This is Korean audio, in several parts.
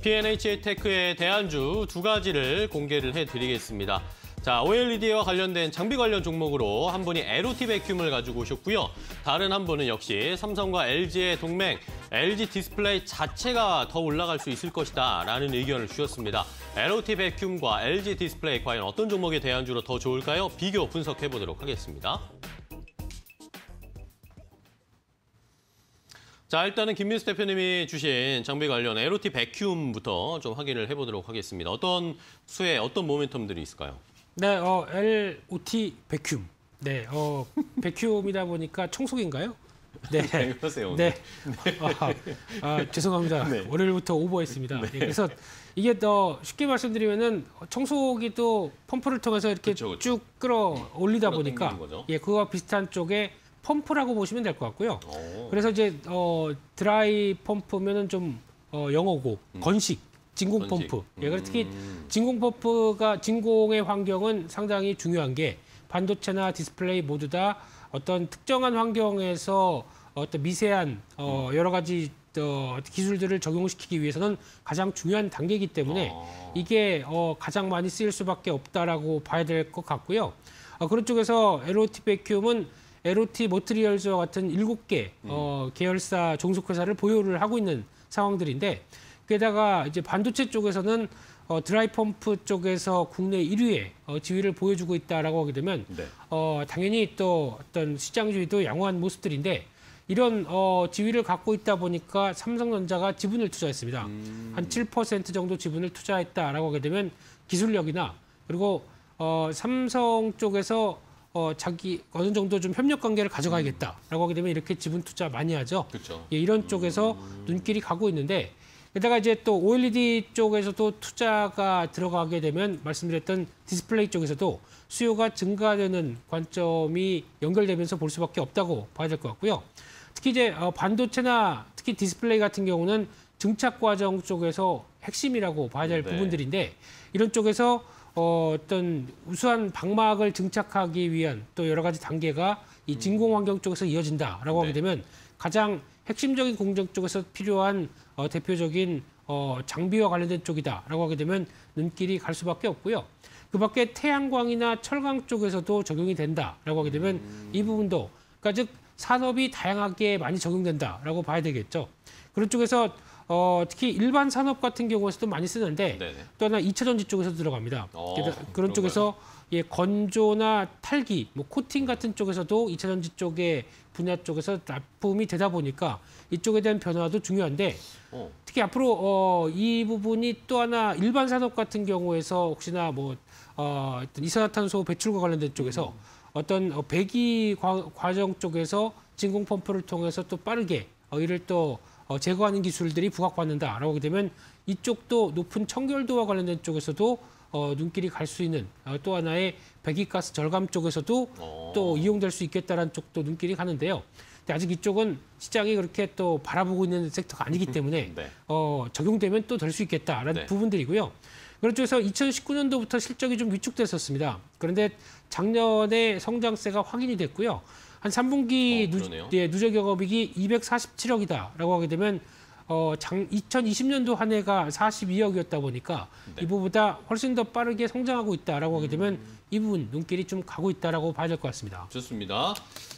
PNH 테크의 대안주 두 가지를 공개를 해드리겠습니다. 자, OLED와 관련된 장비 관련 종목으로 한 분이 LOT 베큐움을 가지고 오셨고요. 다른 한 분은 역시 삼성과 LG의 동맹, LG 디스플레이 자체가 더 올라갈 수 있을 것이다 라는 의견을 주셨습니다. LOT 베큐움과 LG 디스플레이 과연 어떤 종목에 대한 주로 더 좋을까요? 비교 분석해보도록 하겠습니다. 자, 일단은 김민수 대표님이 주신 장비 관련 LOT 백큐움부터 좀 확인을 해보도록 하겠습니다. 어떤 수에 어떤 모멘텀들이 있을까요? 네, 어, LOT 백큐움. 네, 어, 백큐움이다 보니까 청소기인가요? 네. 네, 그러세요. 네. 아, 아, 죄송합니다. 네. 월요일부터 오버했습니다. 네. 네. 그래서 이게 더 쉽게 말씀드리면은 청소기도 펌프를 통해서 이렇게 그쵸, 그쵸. 쭉 끌어 올리다 보니까 예, 그와 비슷한 쪽에 펌프라고 보시면 될 것 같고요. 오. 그래서 이제 어, 드라이 펌프면은 좀 어, 영어고 음. 건식 진공 펌프. 예, 그래서 특히 음. 진공 펌프가 진공의 환경은 상당히 중요한 게 반도체나 디스플레이 모두 다 어떤 특정한 환경에서 어떤 미세한 어, 음. 여러 가지 어, 기술들을 적용시키기 위해서는 가장 중요한 단계이기 때문에 아. 이게 어, 가장 많이 쓰일 수밖에 없다라고 봐야 될 것 같고요. 어, 그런 쪽에서 LOT 백큐움은 LOT 모트리얼즈와 같은 7개 음. 어, 계열사 종속회사를 보유를 하고 있는 상황들인데 게다가 이제 반도체 쪽에서는 어, 드라이펌프 쪽에서 국내 1위의 어, 지위를 보여주고 있다라고 하게 되면 네. 어, 당연히 또 어떤 시장주의도 양호한 모습들인데 이런 어, 지위를 갖고 있다 보니까 삼성전자가 지분을 투자했습니다. 음. 한7% 정도 지분을 투자했다라고 하게 되면 기술력이나 그리고 어, 삼성 쪽에서 어, 자기 어느 정도 좀 협력 관계를 가져가야겠다라고 하게 되면 이렇게 지분 투자 많이 하죠. 그렇죠. 예, 이런 쪽에서 음... 눈길이 가고 있는데 게다가 이제 또 OLED 쪽에서도 투자가 들어가게 되면 말씀드렸던 디스플레이 쪽에서도 수요가 증가되는 관점이 연결되면서 볼 수밖에 없다고 봐야 될 것 같고요. 특히 이제 어, 반도체나 특히 디스플레이 같은 경우는 증착 과정 쪽에서 핵심이라고 봐야 될 네. 부분들인데 이런 쪽에서 어, 어떤 우수한 방막을 증착하기 위한 또 여러 가지 단계가 이 음. 진공 환경 쪽에서 이어진다라고 하게 네. 되면 가장 핵심적인 공정 쪽에서 필요한 어, 대표적인 어, 장비와 관련된 쪽이다라고 하게 되면 눈길이 갈 수밖에 없고요. 그 밖에 태양광이나 철강 쪽에서도 적용이 된다라고 하게 되면 음. 이 부분도 그러니까 즉 산업이 다양하게 많이 적용된다라고 봐야 되겠죠. 그런 쪽에서 어, 특히 일반 산업 같은 경우에서도 많이 쓰는데 네네. 또 하나 이차 전지 쪽에서 들어갑니다. 어, 그런 쪽에서 예, 건조나 탈기, 뭐 코팅 같은 쪽에서도 이차 전지 쪽에 분야 쪽에서 납품이 되다 보니까 이쪽에 대한 변화도 중요한데 어. 특히 앞으로 어, 이 부분이 또 하나 일반 산업 같은 경우에서 혹시나 뭐 어, 이산화탄소 배출과 관련된 쪽에서 음. 어떤 어, 배기 과, 과정 쪽에서 진공 펌프를 통해서 또 빠르게 어, 이를 또 어, 제거하는 기술들이 부각받는다라고 하게 되면 이쪽도 높은 청결도와 관련된 쪽에서도 어, 눈길이 갈 수 있는 어, 또 하나의 배기가스 절감 쪽에서도 오. 어. 또 이용될 수 있겠다라는 쪽도 눈길이 가는데요. 근데 아직 이쪽은 시장이 그렇게 또 바라보고 있는 섹터가 아니기 때문에 네. 어, 적용되면 또 될 수 있겠다라는 네. 부분들이고요. 그런 쪽에서 2019년도부터 실적이 좀 위축됐었습니다. 그런데 작년에 성장세가 확인이 됐고요. 한 3분기 어, 누, 예, 누적 영업이익이 247억이다라고 하게 되면 어, 장 2020년도 한 해가 42억이었다 보니까 네. 이부보다 훨씬 더 빠르게 성장하고 있다라고 하게 되면 음... 이 부분 눈길이 좀 가고 있다라고 봐야 될것 같습니다. 좋습니다.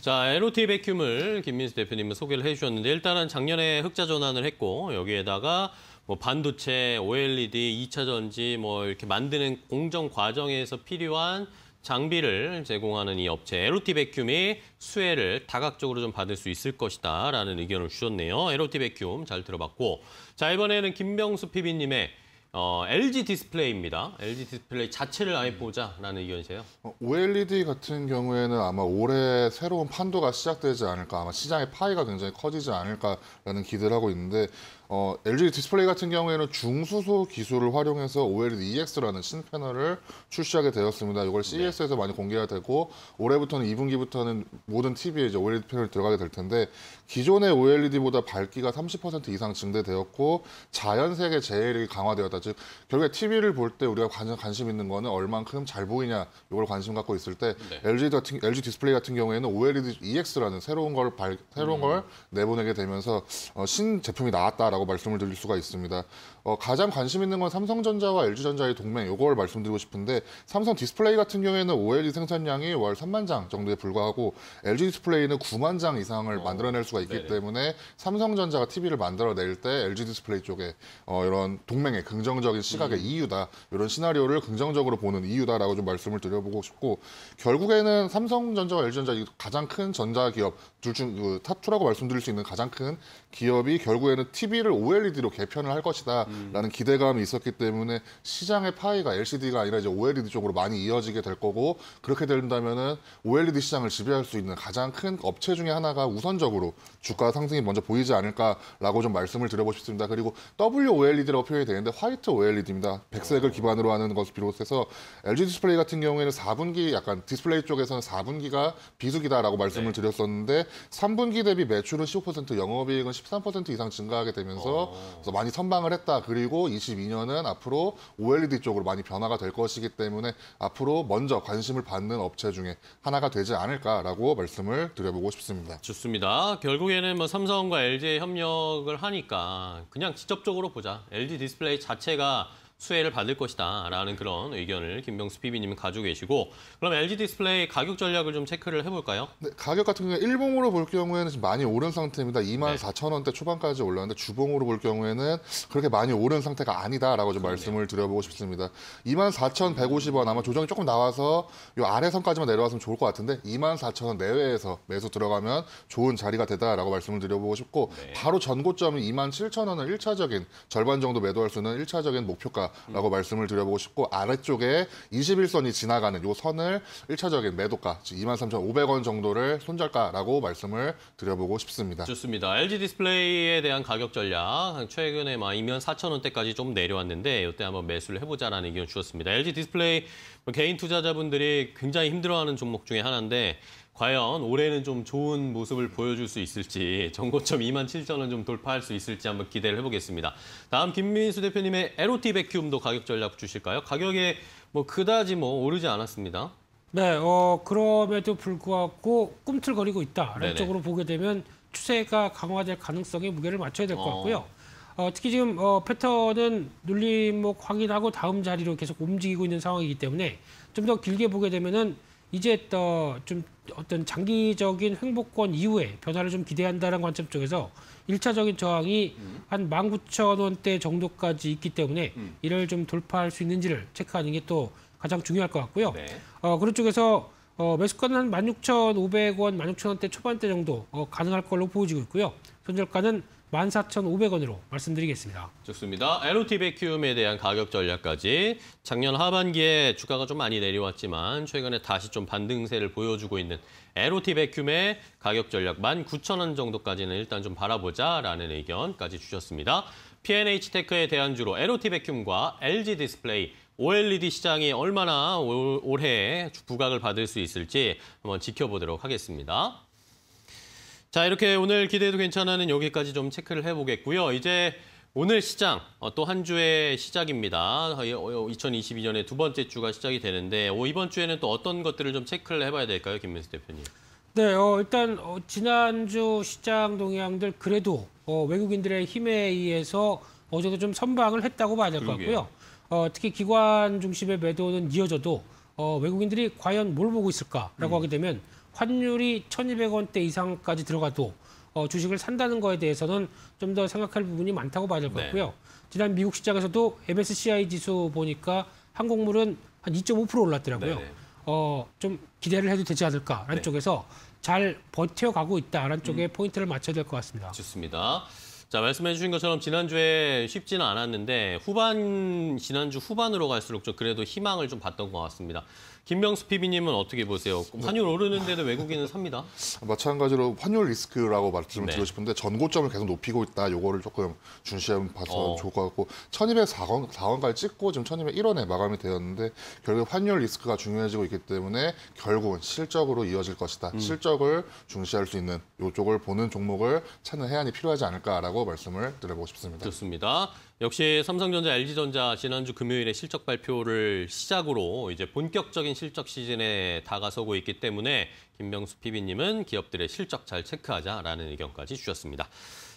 자, LOT 백큐물 김민수 대표님은 소개를 해주셨는데 일단은 작년에 흑자 전환을 했고 여기에다가 뭐 반도체, OLED, 2차 전지 뭐 이렇게 만드는 공정 과정에서 필요한 장비를 제공하는 이 업체 에로티베큐이 수혜를 다각적으로 좀 받을 수 있을 것이다라는 의견을 주셨네요. 에로티베큐 잘 들어봤고 자 이번에는 김병수 PB님의 어, LG 디스플레이입니다. LG 디스플레이 자체를 아예 보자라는 의견이세요? OLED 어, 같은 경우에는 아마 올해 새로운 판도가 시작되지 않을까, 아마 시장의 파이가 굉장히 커지지 않을까라는 기대를 하고 있는데 어, LG 디스플레이 같은 경우에는 중수소 기술을 활용해서 OLED EX라는 신패널을 출시하게 되었습니다. 이걸 CES에서 네. 많이 공개가 되고 올해부터는 2분기부터는 모든 TV에 이제 OLED 패널이 들어가게 될 텐데 기존의 OLED보다 밝기가 30% 이상 증대되었고 자연색의 제일이 강화되었다. 즉 결국에 TV를 볼 때 우리가 관심, 관심 있는 거는 얼만큼 잘 보이냐 이걸 관심 갖고 있을 때 네. LG 같은 LG 디스플레이 같은 경우에는 OLED EX라는 새로운 걸 발, 새로운 음. 걸 내보내게 되면서 어, 신 제품이 나왔다. 있다라고 말씀을 드릴 수가 있습니다. 어, 가장 관심 있는 건 삼성전자와 LG전자의 동맹, 요걸 말씀드리고 싶은데 삼성 디스플레이 같은 경우에는 OLED 생산량이 월 3만 장 정도에 불과하고 LG 디스플레이는 9만 장 이상을 어, 만들어낼 수가 있기 네네. 때문에 삼성전자가 TV를 만들어낼 때 LG 디스플레이 쪽에 어, 이런 동맹의 긍정적인 시각의 음. 이유다 이런 시나리오를 긍정적으로 보는 이유다라고 좀 말씀을 드려보고 싶고 결국에는 삼성전자와 LG전자 이 가장 큰 전자기업 둘중 탑2라고 그 말씀드릴 수 있는 가장 큰 기업이 결국에는 TV l c 를 OLED로 개편을 할 것이다라는 음. 기대감이 있었기 때문에 시장의 파이가 LCD가 아니라 이제 OLED 쪽으로 많이 이어지게 될 거고 그렇게 된다면은 OLED 시장을 지배할 수 있는 가장 큰 업체 중에 하나가 우선적으로 주가 상승이 먼저 보이지 않을까라고 좀 말씀을 드려보고 싶습니다. 그리고 WOLED라고 표현이 되는데 화이트 OLED입니다. 백색을 기반으로 하는 것을 비롯해서 LG 디스플레이 같은 경우에는 4분기 약간 디스플레이 쪽에서는 4분기가 비수기다라고 말씀을 네. 드렸었는데 3분기 대비 매출은 15% 영업이익은 13% 이상 증가하게 되면 되면서 어. 많이 선방을 했다. 그리고 22년은 앞으로 OLED 쪽으로 많이 변화가 될 것이기 때문에 앞으로 먼저 관심을 받는 업체 중에 하나가 되지 않을까라고 말씀을 드려보고 싶습니다. 좋습니다. 결국에는 뭐 삼성과 LG의 협력을 하니까 그냥 직접적으로 보자. LG 디스플레이 자체가 수혜를 받을 것이다라는 그런 의견을 김병수 PB님이 가지고 계시고 그럼 LG 디스플레이 가격 전략을 좀 체크를 해볼까요? 네, 가격 같은 경우에 일봉으로 볼 경우에는 지금 많이 오른 상태입니다. 2 4 0 0 0 원대 초반까지 올랐는데 주봉으로 볼 경우에는 그렇게 많이 오른 상태가 아니다라고 좀 그렇네요. 말씀을 드려보고 싶습니다. 2 4,150원 아마 조정이 조금 나와서 이 아래선까지만 내려왔으면 좋을 것 같은데 2 4 0 0 0원 내외에서 매수 들어가면 좋은 자리가 되다라고 말씀을 드려보고 싶고 네. 바로 전고점인 2 7 0 0 0 원을 1차적인 절반 정도 매도할 수 있는 1차적인 목표가 있다라고 말씀을 드려보고 싶고 아래쪽에 21선이 지나가는 요 선을 1차적인 매도가, 즉 23,500원 정도를 손절가라고 말씀을 드려보고 싶습니다. 좋습니다. LG 디스플레이에 대한 가격 전략, 최근에 막 2면 4,000원대까지 좀 내려왔는데 이때 한번 매수를 해보자라는 의견 주셨습니다. LG 디스플레이 뭐 개인 투자자분들이 굉장히 힘들어하는 종목 중에 하나인데 과연 올해는 좀 좋은 모습을 보여줄 수 있을지 전고점 2만 7천 원좀 돌파할 수 있을지 한번 기대를 해보겠습니다. 다음 김민수 대표님의 LOT 백큐움도 가격 전략 주실까요? 가격에 뭐 그다지 뭐 오르지 않았습니다. 네, 어, 그럼에도 불구하고 꿈틀거리고 있다이 쪽으로 보게 되면 추세가 강화될 가능성에 무게를 맞춰야 될것 어. 같고요. 어, 특히 지금 어, 패턴은 눌림목 확인하고 다음 자리로 계속 움직이고 있는 상황이기 때문에 좀 더 길게 보게 되면은 이제 또 좀 어떤 장기적인 횡복권 이후에 변화를 좀 기대한다는 관점 쪽에서 일차적인 저항이 음. 한 19,000원대 정도까지 있기 때문에 음. 이를 좀 돌파할 수 있는지를 체크하는 게 또 가장 중요할 것 같고요. 네. 어, 그런 쪽에서 어, 매수가는 한 16,500원, 16,000원대 초반대 정도 어, 가능할 걸로 보여지고 있고요. 손절가는 14,500원으로 말씀드리겠습니다. 좋습니다. LOTBQ에 대한 가격 전략까지 작년 하반기에 주가가 좀 많이 내려왔지만 최근에 다시 좀 반등세를 보여주고 있는 LOTBQ의 가격 전략 19,000원 정도까지는 일단 좀 바라보자라는 의견까지 주셨습니다. PNH테크에 대한 주로 LOTBQ과 LG 디스플레이 OLED 시장이 얼마나 올해 부각을 받을 수 있을지 한번 지켜보도록 하겠습니다. 자, 이렇게 오늘 기대도 괜찮아는 여기까지 좀 체크를 해보겠고요. 이제 오늘 시장, 어, 또한 주의 시작입니다. 2 0 2 2년에두 번째 주가 시작이 되는데 어, 이번 주에는 또 어떤 것들을 좀 체크를 해봐야 될까요? 김민수 대표님. 네, 어, 일단 어, 지난주 시장 동향들 그래도 어, 외국인들의 힘에 의해서 어제도 좀 선방을 했다고 봐야 될 것 같고요. 어, 특히 기관 중심의 매도는 이어져도 어, 외국인들이 과연 뭘 보고 있을까라고 음. 하게 되면 환율이 1,200원대 이상까지 들어가도 어, 주식을 산다는 거에 대해서는 좀 더 생각할 부분이 많다고 봐야 될것 네. 같고요. 네. 지난 미국 시장에서도 MSCI 지수 보니까 한국물은한 2.5% 올랐더라고요. 네, 네 어, 좀 기대를 해도 되지 않을까라는 네. 쪽에서 잘 버텨가고 있다라는 음. 쪽에 포인트를 맞춰야 될 것 같습니다. 좋습니다. 자, 말씀해 주신 것처럼 지난주에 쉽지는 않았는데 후반 지난주 후반으로 갈수록 좀 그래도 희망을 좀 봤던 것 같습니다. 김명수 PB님은 어떻게 보세요? 환율 오르는데도 외국인은 삽니다. 마찬가지로 환율 리스크라고 말씀을 네. 드리고 싶은데 전고점을 계속 높이고 있다. 요거를 조금 중시해 봐서 어. 좋을 것 같고 1204원 4원까지 찍고 지금 1201원에 마감이 되었는데 결국 환율 리스크가 중요해지고 있기 때문에 결국은 실적으로 이어질 것이다. 음. 실적을 중시할 수 있는 요쪽을 보는 종목을 찾는 해안이 필요하지 않을까라고 말씀을 드려보고 싶습니다. 좋습니다. 역시 삼성전자, LG전자 지난주 금요일에 실적 발표를 시작으로 이제 본격적인 실적 시즌에 다가서고 있기 때문에 김명수 PB님은 기업들의 실적 잘 체크하자라는 의견까지 주셨습니다.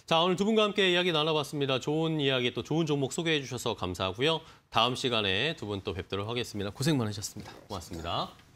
자, 오늘 두 분과 함께 이야기 나눠봤습니다. 좋은 이야기 또 좋은 종목 소개해 주셔서 감사하고요. 다음 시간에 두 분 또 뵙도록 하겠습니다. 고생 많으셨습니다. 고맙습니다.